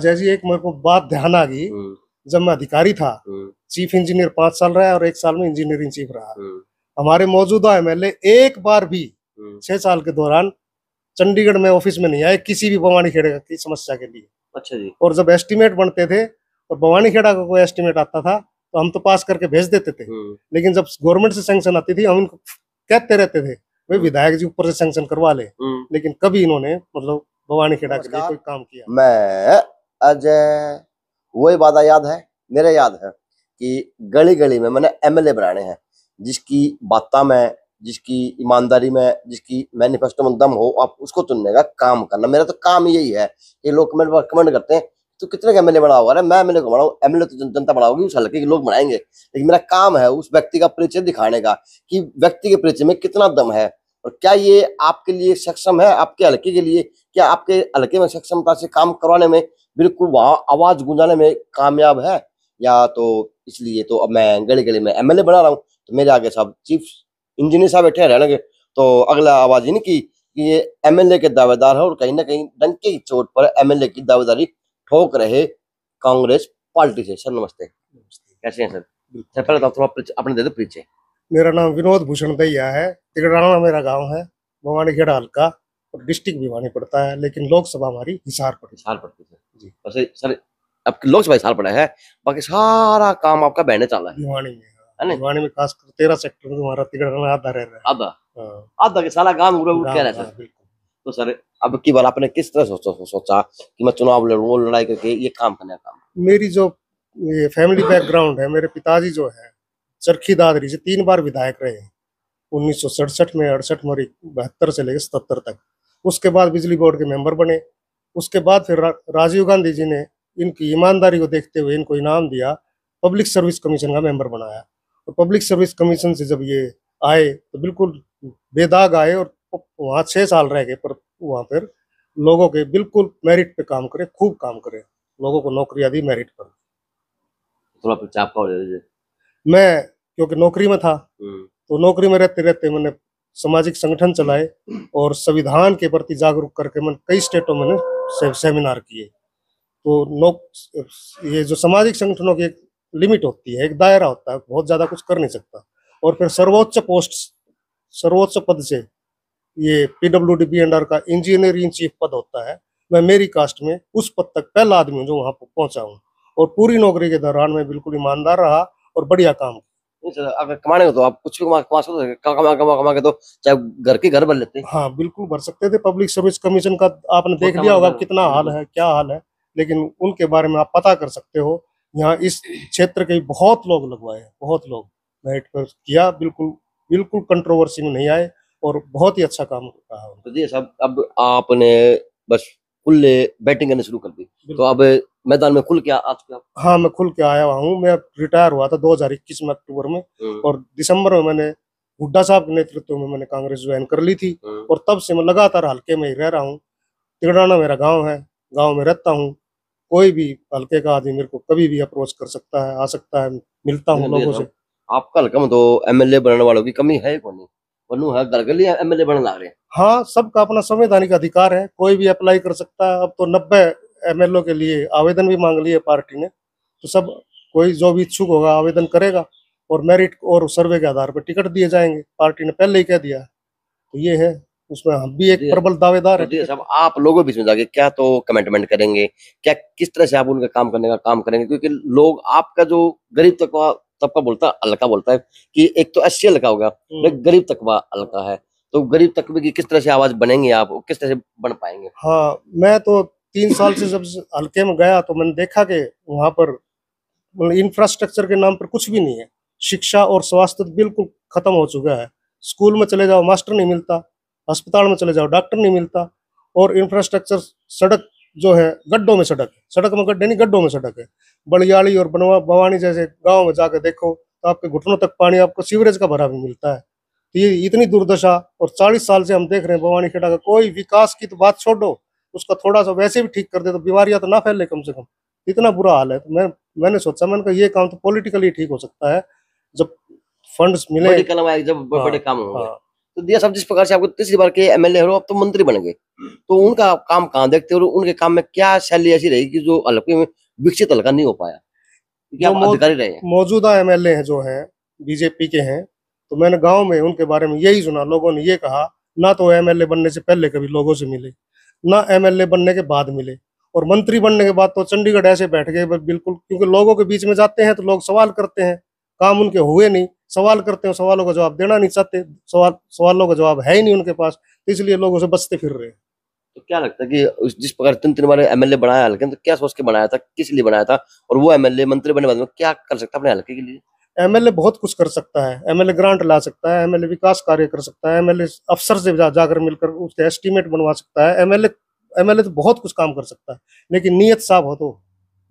जी एक मेरे को बात ध्यान आ गई हम्म। जब मैं अधिकारी था हम्म। चीफ इंजीनियर पांच साल रहा और एक साल में इंजीनियर इन चीफ रहा हम्म। हमारे मौजूदा एमएलए एक बार भी छह साल के दौरान चंडीगढ़ में ऑफिस में नहीं आए किसी भी भवानी खेड़ा की समस्या के लिए अच्छा जी और जब एस्टिमेट बनते थे और भवानी खेड़ा का कोई एस्टिमेट आता था तो हम तो पास करके भेज देते थे लेकिन जब गवर्नमेंट से सैंक्शन आती थी हम इनको कहते रहते थे भाई विधायक जी ऊपर से सेंक्शन करवा ले लेकिन कभी इन्होंने मतलब भवानी खेड़ा के लिए कोई काम किया मैं आज वही वादा याद है मेरे याद है कि गली गली में मैंने एमएलए बनाने हैं जिसकी बातों में जिसकी ईमानदारी में जिसकी मैनिफेस्टो में दम हो आप उसको चुनने का काम करना मेरा तो काम यही है ये लोग कमेंट पर कमेंट करते हैं तो कितने का ए बना हुआ अरे मैं एमएलए को बनाऊँ एमएलए तो जनता बनाओगी उस हल्के के लोग बनाएंगे लेकिन मेरा काम है उस व्यक्ति का परिचय दिखाने का कि व्यक्ति के परिचय में कितना दम है और क्या ये आपके लिए सक्षम है आपके हल्के के लिए क्या आपके हल्के में सक्षमता से काम करवाने में बिल्कुल वहाँ आवाज गुंजाने में कामयाब है या तो इसलिए तो अब मैं गले गले में एमएलए बना रहा हूँ तो मेरे आगे साहब चीफ इंजीनियर साहब बैठे रहने तो अगला आवाज इनकी कि ये एमएलए के दावेदार है और कहीं ना कहीं डंके की चोट पर एमएलए की दावेदारी ठोक रहे कांग्रेस पार्टी से सर नमस्ते कैसे हैं सर सर पहले तो थोड़ा अपने दे दो पीछे मेरा नाम विनोद भूषण दहिया है तिगड़ाना मेरा गाँव है भवानी खेड़ा हल्का और डिस्ट्रिक्ट भिवानी पड़ता है लेकिन लोकसभा हमारी हिसार पड़ती हिसार पड़ती है वैसे सर लोकसभा साल पड़ा है बाकी सारा काम आपका बहने चल रहा है भिवानी में हाँ। सेक्टर में हमारा आधा रह रहा है आधा हाँ। आधा के काम उठ हाँ, सर तो सर अब की बार आपने किस तरह सोचा सोचा कि मैं चुनाव लड़ूंगा लड़ाई करके ये काम करने का मेरी जो फैमिली बैकग्राउंड है मेरे पिताजी जो है चरखी दादरी से तीन बार विधायक रहे उन्नीस में अड़सठ में बहत्तर से लेकर सतर तक उसके बाद बिजली बोर्ड के मेंबर बने उसके बाद फिर राजीव गांधी जी ने इनकी ईमानदारी को देखते हुए इनको इनाम दिया पब्लिक सर्विस कमीशन का मेंबर बनाया और पब्लिक सर्विस कमीशन से जब ये आए तो बिल्कुल बेदाग आए और वहाँ छः साल रह गए पर वहाँ पर लोगों के बिल्कुल मेरिट पे काम करे खूब काम करे लोगों को नौकरियाँ दी मेरिट पर थोड़ा तो चापका हो जाए मैं क्योंकि नौकरी में था हम्म। तो नौकरी में रहते रहते मैंने सामाजिक संगठन चलाए और संविधान के प्रति जागरूक करके मैंने कई स्टेटों में से, सेमिनार किए तो लोग ये जो सामाजिक संगठनों की एक लिमिट होती है एक दायरा होता है बहुत ज़्यादा कुछ कर नहीं सकता और फिर सर्वोच्च पोस्ट सर्वोच्च पद से ये P W D B and R का इंजीनियर इन चीफ पद होता है मैं मेरी कास्ट में उस पद तक पहला आदमी हूँ जो वहाँ पहुंचा हूँ और पूरी नौकरी के दौरान मैं बिल्कुल ईमानदार रहा और बढ़िया काम किया अगर कमाने को तो आप कुछ भी कमा कमा सकते कमा कमा कमा के तो चाहे घर के घर भर लेते हाँ बिल्कुल भर सकते थे पब्लिक सर्विस कमीशन का आपने देख लिया होगा कितना हाल है क्या हाल है लेकिन उनके बारे में आप पता कर सकते हो यहाँ इस क्षेत्र के बहुत लोग लगवाए हैं बहुत लोग बैठ कर किया बिल्कुल बिल्कुल कंट्रोवर्सी में नहीं आए और बहुत ही अच्छा काम रहा है तो साहब अब आपने बस खुले बैटिंग करनी शुरू कर दी तो अब मैदान में खुल के आज हाँ मैं खुल के आया हुआ हूँ मैं रिटायर हुआ था दो में अक्टूबर में हम्म। और दिसंबर में मैंने हुड्डा साहब के नेतृत्व में मैंने कांग्रेस ज्वाइन कर ली थी हम्म। और तब से मैं लगातार हल्के में ही रह रहा हूँ तिरडाना मेरा गाँव है गाँव में रहता हूँ कोई भी हल्के का आदमी मेरे को कभी भी अप्रोच कर सकता है आ सकता है मिलता हूँ लोगों से आपका हल्का में तो एमएलए बनने वालों की कमी है कौन बनू है गलगली एमएलए बनने ला रहे हाँ सबका अपना संवैधानिक अधिकार है कोई भी अप्लाई कर सकता है अब तो नब्बे एमएलओ के लिए आवेदन भी मांग लिए पार्टी ने तो सब कोई जो भी इच्छुक होगा आवेदन करेगा और मेरिट और सर्वे के आधार पर टिकट दिए जाएंगे पार्टी ने पहले ही कह दिया तो ये है उसमें हम भी एक तो प्रबल दावेदार तो है सब आप लोगों बीच में जाके क्या तो कमेंटमेंट करेंगे क्या किस तरह से आप उनके काम करने का काम करेंगे क्योंकि लोग आपका जो गरीब तकवा तबका बोलता है अलका बोलता है कि एक तो अस्सी हल्का होगा हम्म। गरीब तकवा अलका है तो गरीब तकबे की किस तरह से आवाज बनेंगे आप किस तरह से बन पाएंगे हाँ मैं तो तीन साल से जब हल्के में गया तो मैंने देखा कि वहाँ पर इंफ्रास्ट्रक्चर मतलब के नाम पर कुछ भी नहीं है शिक्षा और स्वास्थ्य बिल्कुल खत्म हो चुका है स्कूल में चले जाओ मास्टर नहीं मिलता अस्पताल में चले जाओ डॉक्टर नहीं मिलता और इंफ्रास्ट्रक्चर सड़क जो है गड्ढों में सड़क है सड़क में गड्ढे नहीं गड्ढों में सड़क है बलियाली और बनवा भवानी जैसे गाँव में जाकर देखो तो आपके घुटनों तक पानी आपको सीवरेज का भरा भी मिलता है तो ये इतनी दुर्दशा और चालीस साल से हम देख रहे हैं भवानी खेड़ा का कोई विकास की तो बात छोड़ो उसका थोड़ा सा वैसे भी ठीक कर दे तो बीमारियां तो ना फैले कम से कम इतना बुरा हाल है तो मैं मैंने सोचा मैंने कहा ये काम तो पॉलिटिकली ठीक हो सकता है जब फंड्स मिले जब बड़े हाँ, बड़े काम होंगे हाँ। तो दिया साहब जिस प्रकार से आपको तीसरी बार के एमएलए हो अब तो मंत्री बन गए तो उनका काम कहाँ देखते हो उनके काम में क्या शैली ऐसी रही कि जो हल्के में विकसित हल्का नहीं हो पाया मौजूदा एम एल जो है बीजेपी के हैं तो मैंने गांव में उनके बारे में यही सुना लोगों ने ये कहा ना तो एमएलए बनने से पहले कभी लोगों से मिले ना एमएलए बनने के बाद मिले और मंत्री बनने के बाद तो चंडीगढ़ ऐसे बैठ गए बिल्कुल क्योंकि लोगों के बीच में जाते हैं तो लोग सवाल करते हैं काम उनके हुए नहीं सवाल करते हैं सवालों का जवाब देना नहीं चाहते सवाल सवालों का जवाब है ही नहीं उनके पास तो इसलिए लोग उसे बचते फिर रहे तो क्या लगता है कि जिस प्रकार तीन तीन बार एमएलए बनाया हल्के तो क्या सोच के बनाया था किस लिए बनाया था और वो एमएलए मंत्री बनने बाद में क्या कर सकता अपने हल्के के लिए एमएलए बहुत कुछ कर सकता है एमएलए ग्रांट ला सकता है एमएलए विकास कार्य कर सकता है एमएलए अफसर से जा, जाकर मिलकर उसके एस्टीमेट बनवा सकता है एमएलए एमएलए तो बहुत कुछ काम कर सकता है लेकिन नियत साफ हो तो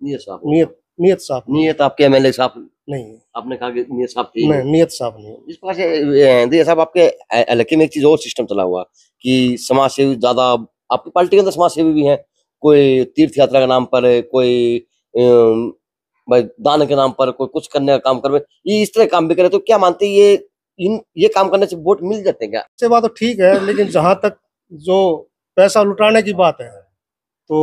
नियत साफ नियत नियत साफ नियत आपके एमएलए साफ नहीं आपने कहा कि नियत साफ नहीं नियत साफ नहीं इस प्रकार से दिया साहब आपके इलाके में एक चीज और सिस्टम चला हुआ कि समाज सेवी ज्यादा आपकी पार्टी के अंदर समाज सेवी भी है कोई तीर्थ यात्रा के नाम पर कोई भाई दान के नाम पर कोई कुछ करने का काम करवे ये इस तरह काम भी करे तो क्या मानते ये इन ये काम करने से वोट मिल जाते हैं क्या इससे बात तो ठीक है लेकिन जहाँ तक जो पैसा लुटाने की बात है तो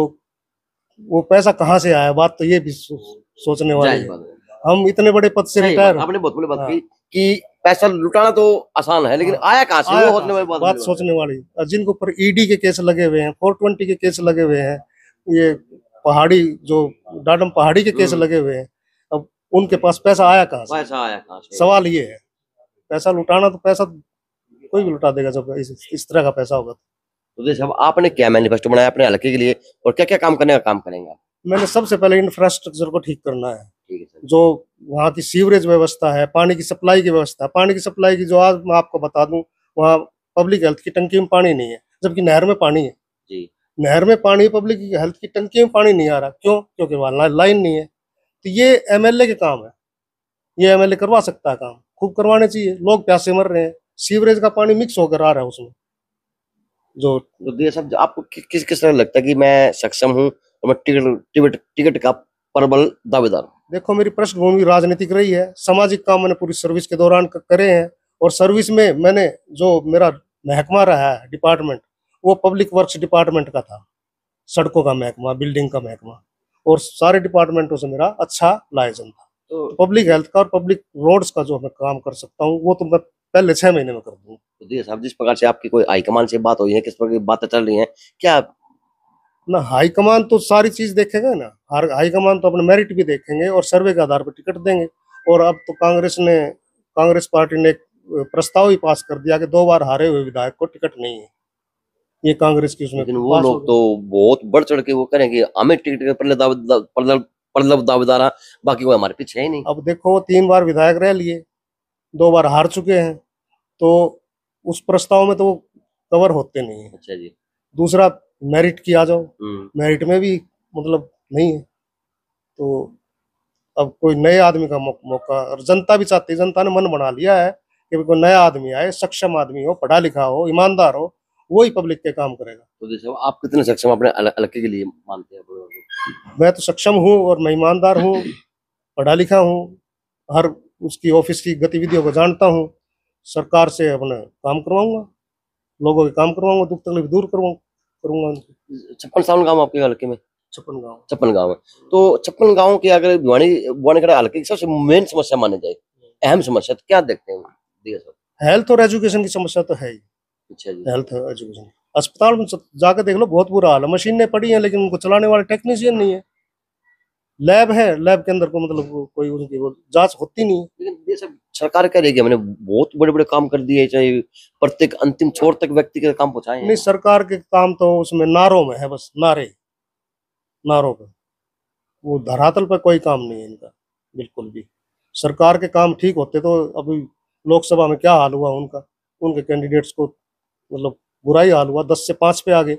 वो पैसा कहाँ से आया बात तो ये भी सो, सोचने वाली है हम इतने बड़े पद से रिटायर आपने बहुत बड़ी बात हाँ। की कि पैसा लुटाना तो आसान है लेकिन हाँ। आया कहाँ से आया वो बात, बात सोचने वाली जिनके ऊपर ईडी e के केस लगे हुए हैं फोर के केस लगे हुए हैं ये पहाड़ी जो डाडम पहाड़ी के केस हम्म। लगे हुए हैं अब उनके पास पैसा आया कहा सवाल ये है पैसा लुटाना तो पैसा कोई भी लुटा देगा जब इस, इस तरह का पैसा होगा तो आपने क्या मैनिफेस्टो बनाया अपने हल्के के लिए और क्या क्या काम करने का काम करेंगे मैंने सबसे पहले इंफ्रास्ट्रक्चर को ठीक करना है जो वहाँ की सीवरेज व्यवस्था है पानी की सप्लाई की व्यवस्था पानी की सप्लाई की जो आज मैं आपको बता दूं वहाँ पब्लिक हेल्थ की टंकी में पानी नहीं है जबकि नहर में पानी है जी नहर में पानी पब्लिक की हेल्थ की टंकी में पानी नहीं आ रहा क्यों क्योंकि वहाँ लाइन नहीं है तो ये एमएलए के काम है ये एमएलए करवा सकता है काम खूब करवाने चाहिए लोग प्यासे मर रहे हैं सीवरेज का पानी मिक्स होकर आ रहा है उसमें जो जो दिया साहब आपको कि, किस किस तरह लगता है कि मैं सक्षम हूँ और मैं टिकट टिकट टिकट का प्रबल दावेदार देखो मेरी पृष्ठभूमि राजनीतिक रही है सामाजिक काम मैंने पूरी सर्विस के दौरान करे हैं और सर्विस में मैंने जो मेरा महकमा रहा है डिपार्टमेंट वो पब्लिक वर्क्स डिपार्टमेंट का था सड़कों का महकमा बिल्डिंग का महकमा और सारे डिपार्टमेंटों से मेरा अच्छा लाइजन था तो पब्लिक हेल्थ का और पब्लिक रोड्स का जो मैं काम कर सकता हूँ वो तो मैं पहले छह महीने में कर दूंगा तो साहब जिस प्रकार से आपकी कोई हाईकमान से बात हुई है किस प्रकार की बातें चल रही है क्या ना हाईकमान तो सारी चीज देखेगा ना हर हाईकमान तो अपने मेरिट भी देखेंगे और सर्वे के आधार पर टिकट देंगे और अब तो कांग्रेस ने कांग्रेस पार्टी ने प्रस्ताव ही पास कर दिया कि दो बार हारे हुए विधायक को टिकट नहीं है ये कांग्रेस की उसमें वो लोग तो बहुत बढ़ चढ़ के वो करेंगे हमें टिकट के पल्ले पल्लब बाकी वो हमारे पीछे ही नहीं अब देखो तीन बार विधायक रह लिए दो बार हार चुके हैं तो उस प्रस्ताव में तो वो कवर होते नहीं है अच्छा जी दूसरा मेरिट की आ जाओ हम्म। मेरिट में भी मतलब नहीं है तो अब कोई नए आदमी का मौका और जनता भी चाहती है जनता ने मन बना लिया है कि कोई नया आदमी आए सक्षम आदमी हो पढ़ा लिखा हो ईमानदार हो वही पब्लिक के काम करेगा तो आप कितने सक्षम अपने के लिए मानते हैं मैं तो सक्षम हूँ और मैं ईमानदार हूँ पढ़ा लिखा हूँ हर उसकी ऑफिस की गतिविधियों को जानता हूँ सरकार से अपने काम करवाऊंगा लोगों के काम करवाऊंगा दुख तकलीफ दूर करूंगा छप्पन सावन गाँव आपके हल्के में छप्पन गाँव छप्पन गाँव में तो छप्पन गाँव के अगर हल्के की सबसे मेन समस्या मानी जाए अहम समस्या तो क्या देखते हैं हेल्थ और एजुकेशन की समस्या तो है ही अच्छा हेल्थ एजुकेशन अस्पताल में जाकर देख लो बहुत बुरा हाल है मशीनें पड़ी हैं लेकिन उनको चलाने वाले टेक्नीशियन नहीं है लैब है लैब के अंदर को मतलब कोई उनकी जांच होती नहीं लेकिन ये सब सरकार कह रही है हमने बहुत बड़े बड़े काम कर दिए चाहे प्रत्येक अंतिम छोर तक व्यक्ति के काम पहुंचाए नहीं सरकार के काम तो उसमें नारों में है बस नारे नारों पर वो धरातल पर कोई काम नहीं है इनका बिल्कुल भी सरकार के काम ठीक होते तो अभी लोकसभा में क्या हाल हुआ उनका उनके कैंडिडेट्स को मतलब बुराई हाल हुआ दस से पाँच पे आ गए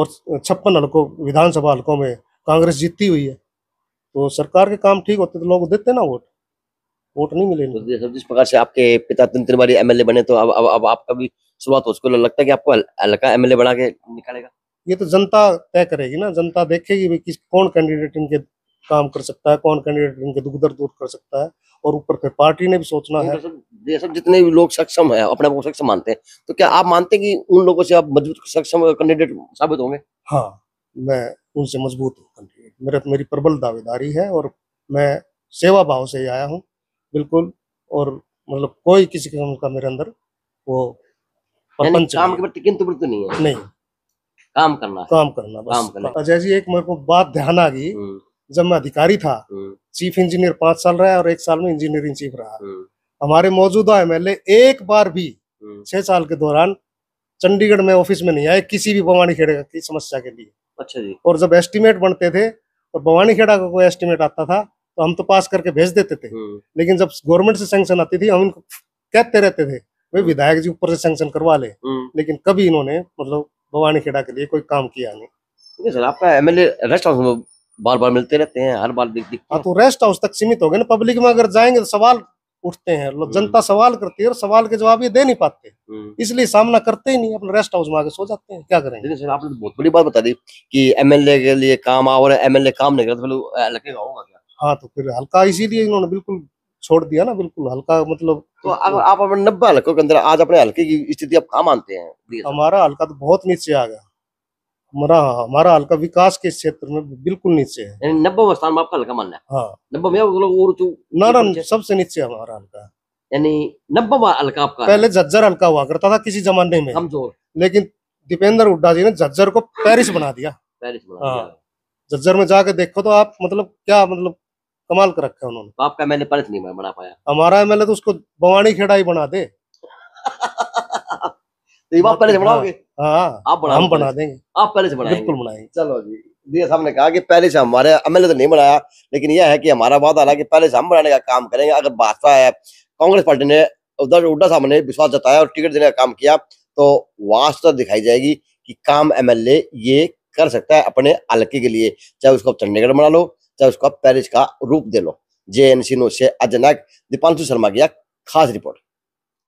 और छप्पन हल्कों विधानसभा हल्कों में कांग्रेस जीतती हुई है तो सरकार के काम ठीक होते तो लोग देते ना वोट वोट नहीं मिले तो जिस प्रकार से आपके पिता तीन तीन बार एमएलए बने तो अब अब अब आपका भी शुरुआत हो उसको लगता है कि आपको हल्का एमएलए बना के निकालेगा ये तो जनता तय करेगी ना जनता देखेगी किस कौन कैंडिडेट इनके काम कर सकता है कौन कैंडिडेट इनके दुख दर्द दूर कर सकता है और ऊपर फिर पार्टी ने भी सोचना तो है ये सब जितने भी लोग सक्षम है अपने आप को सक्षम मानते हैं तो क्या आप मानते हैं कि उन लोगों से आप मजबूत सक्षम कैंडिडेट साबित होंगे हाँ मैं उनसे मजबूत हूँ कैंडिडेट मेरा मेरी प्रबल दावेदारी है और मैं सेवा भाव से ही आया हूँ बिल्कुल और मतलब कोई किसी किस्म का मेरे अंदर वो काम के प्रति किंतु तो नहीं है नहीं काम करना काम करना बस काम करना अजय जी एक मेरे को बात ध्यान आ गई हम्म। जब मैं अधिकारी था हम्म। चीफ इंजीनियर पांच साल रहा और एक साल में इंजीनियरिंग चीफ रहा हम्म। हमारे मौजूदा एम एक बार भी हम्म। छह साल के दौरान चंडीगढ़ में ऑफिस में नहीं आए किसी भी भवानी खेड़ा की समस्या के लिए अच्छा जी और जब एस्टिमेट बनते थे और भवानी खेड़ा का कोई एस्टिमेट आता था तो हम तो पास करके भेज देते थे हम्म। लेकिन जब गवर्नमेंट से सैंक्शन आती थी हम इनको कहते रहते थे भाई हम्म। विधायक जी ऊपर से सैंक्शन करवा ले लेकिन कभी इन्होंने मतलब भवानी खेड़ा के लिए कोई काम किया नहीं सर आपका एमएलए रेस्ट हाउस में बार बार मिलते रहते हैं हर बार दिख दिख हाँ तो रेस्ट हाउस तक सीमित हो गए ना पब्लिक में अगर जाएंगे तो सवाल उठते हैं लोग मतलब हम्म। जनता सवाल करती है और सवाल के जवाब ये दे नहीं पाते हम्म। इसलिए सामना करते ही नहीं अपने रेस्ट हाउस में आगे सो जाते हैं क्या करें सर आपने तो बहुत बड़ी बात बता दी कि एमएलए के लिए काम आओ और एमएलए काम नहीं करता तो लगेगा होगा क्या हाँ तो फिर हल्का इसीलिए इन्होंने बिल्कुल छोड़ दिया ना बिल्कुल हल्का मतलब तो आप आप अपने नब्बे हल्कों के अंदर आज अपने हल्के की स्थिति आप कहा मानते हैं हमारा हल्का तो बहुत नीचे आ गया हमारा हमारा हल्का विकास के क्षेत्र में बिल्कुल नीचे है नब्बे स्थान में आपका हल्का मानना है हाँ नब्बे में लोग और नारा सबसे नीचे हमारा हल्का यानी नब्बे हल्का आपका पहले झज्जर हल्का हुआ करता था किसी जमाने में कमजोर लेकिन दीपेंद्र हुड्डा जी ने झज्जर को पेरिस बना दिया पेरिस बना हाँ। झज्जर में जाके देखो तो आप मतलब क्या मतलब कमाल कर रखा है उन्होंने तो आपका मैंने पेरिस नहीं बना पाया हमारा एमएलए तो उसको बवानी खेड़ा ही बना दे तो ये मतलब बनाओगे हाँ। हाँ, आप बना हम बना देंगे आप पहले से बनाएंगे बिल्कुल बनाएंगे चलो जी दिया साहब ने कहा कि पहले से हमारे एमएलए तो नहीं बनाया लेकिन यह है कि हमारा वादा हालांकि पहले से हम बनाने का काम करेंगे अगर भाजपा है कांग्रेस पार्टी ने उधर उड्डा साहब ने विश्वास जताया और टिकट देने का काम किया तो वास्तव तो दिखाई जाएगी कि काम एमएलए ये कर सकता है अपने हल्के के लिए चाहे उसको आप चंडीगढ़ बना लो चाहे उसको आप पेरिस का रूप दे लो जे एन सी नो से अजनक दीपांशु शर्मा की खास रिपोर्ट